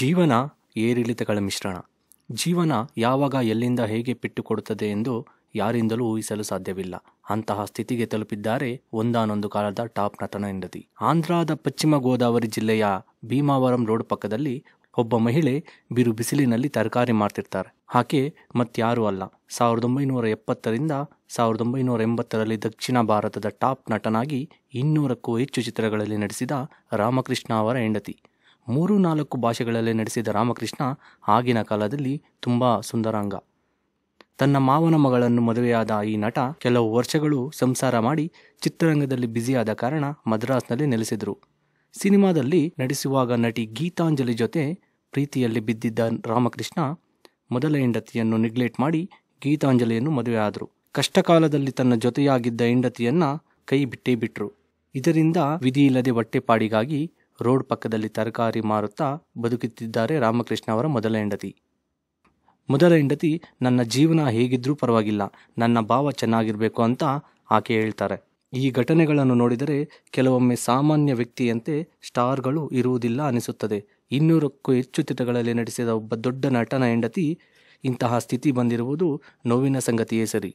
ಜೀವನ ಏರಿಳಿತಗಳ ಮಿಶ್ರಣ ಜೀವನ ಯಾವಾಗ ಎಲ್ಲಿಂದ ಹೇಗೆ ಪೆಟ್ಟು ಎಂದು ಯಾರಿಂದಲೂ ಊಹಿಸಲು ಸಾಧ್ಯವಿಲ್ಲ ಅಂತಹ ಸ್ಥಿತಿಗೆ ತಲುಪಿದ್ದಾರೆ ಒಂದಾನೊಂದು ಕಾಲದ ಟಾಪ್ ನಟನ ಹೆಂಡತಿ ಆಂಧ್ರದ ಪಶ್ಚಿಮ ಗೋದಾವರಿ ಜಿಲ್ಲೆಯ ಭೀಮಾವರಂ ರೋಡ್ ಪಕ್ಕದಲ್ಲಿ ಒಬ್ಬ ಮಹಿಳೆ ಬಿರು ಬಿಸಿಲಿನಲ್ಲಿ ತರಕಾರಿ ಮಾಡ್ತಿರ್ತಾರೆ ಆಕೆ ಮತ್ತಾರೂ ಅಲ್ಲ ಸಾವಿರದ ಒಂಬೈನೂರ ಎಪ್ಪತ್ತರಿಂದ ಸಾವಿರದ ಒಂಬೈನೂರ ಎಂಬತ್ತರಲ್ಲಿ ದಕ್ಷಿಣ ಭಾರತದ ಟಾಪ್ ನಟನಾಗಿ ಇನ್ನೂರಕ್ಕೂ ಹೆಚ್ಚು ಚಿತ್ರಗಳಲ್ಲಿ ನಟಿಸಿದ ರಾಮಕೃಷ್ಣ ಅವರ ಹೆಂಡತಿ ಮೂರು ನಾಲ್ಕು ಭಾಷೆಗಳಲ್ಲಿ ನಡೆಸಿದ ರಾಮಕೃಷ್ಣ ಆಗಿನ ಕಾಲದಲ್ಲಿ ತುಂಬ ಸುಂದರಾಂಗ ತನ್ನ ಮಾವನ ಮಗಳನ್ನು ಮದುವೆಯಾದ ಈ ನಟ ಕೆಲವು ವರ್ಷಗಳು ಸಂಸಾರ ಮಾಡಿ ಚಿತ್ರರಂಗದಲ್ಲಿ ಬ್ಯುಸಿಯಾದ ಕಾರಣ ಮದ್ರಾಸ್ನಲ್ಲಿ ನೆಲೆಸಿದರು ಸಿನಿಮಾದಲ್ಲಿ ನಟಿಸುವಾಗ ನಟಿ ಗೀತಾಂಜಲಿ ಜೊತೆ ಪ್ರೀತಿಯಲ್ಲಿ ಬಿದ್ದಿದ್ದ ರಾಮಕೃಷ್ಣ ಮೊದಲ ಹೆಂಡತಿಯನ್ನು ನೆಗ್ಲೆಕ್ಟ್ ಮಾಡಿ ಗೀತಾಂಜಲಿಯನ್ನು ಮದುವೆಯಾದರು ಕಷ್ಟಕಾಲದಲ್ಲಿ ತನ್ನ ಜೊತೆಯಾಗಿದ್ದ ಹೆಂಡತಿಯನ್ನು ಕೈ ಬಿಟ್ಟೇ ಬಿಟ್ಟರು ಇದರಿಂದ ವಿಧಿಯಿಲ್ಲದೆ ಇಲ್ಲದೆ ಹೊಟ್ಟೆಪಾಡಿಗಾಗಿ ರೋಡ್ ಪಕ್ಕದಲ್ಲಿ ತರಕಾರಿ ಮಾರುತ್ತಾ ಬದುಕುತ್ತಿದ್ದಾರೆ ರಾಮಕೃಷ್ಣ ಅವರ ಮೊದಲ ಹೆಂಡತಿ ಮೊದಲ ಹೆಂಡತಿ ನನ್ನ ಜೀವನ ಹೇಗಿದ್ರೂ ಪರವಾಗಿಲ್ಲ ನನ್ನ ಭಾವ ಚೆನ್ನಾಗಿರಬೇಕು ಅಂತ ಆಕೆ ಹೇಳ್ತಾರೆ ಈ ಘಟನೆಗಳನ್ನು ನೋಡಿದರೆ ಕೆಲವೊಮ್ಮೆ ಸಾಮಾನ್ಯ ವ್ಯಕ್ತಿಯಂತೆ ಸ್ಟಾರ್ಗಳು ಇರುವುದಿಲ್ಲ ಅನಿಸುತ್ತದೆ ಇನ್ನೂರಕ್ಕೂ ಹೆಚ್ಚು ಚಿತ್ರಗಳಲ್ಲಿ ನಟಿಸಿದ ಒಬ್ಬ ದೊಡ್ಡ ನಟನ ಹೆಂಡತಿ ಇಂತಹ ಸ್ಥಿತಿ ಬಂದಿರುವುದು ನೋವಿನ ಸಂಗತಿಯೇ ಸರಿ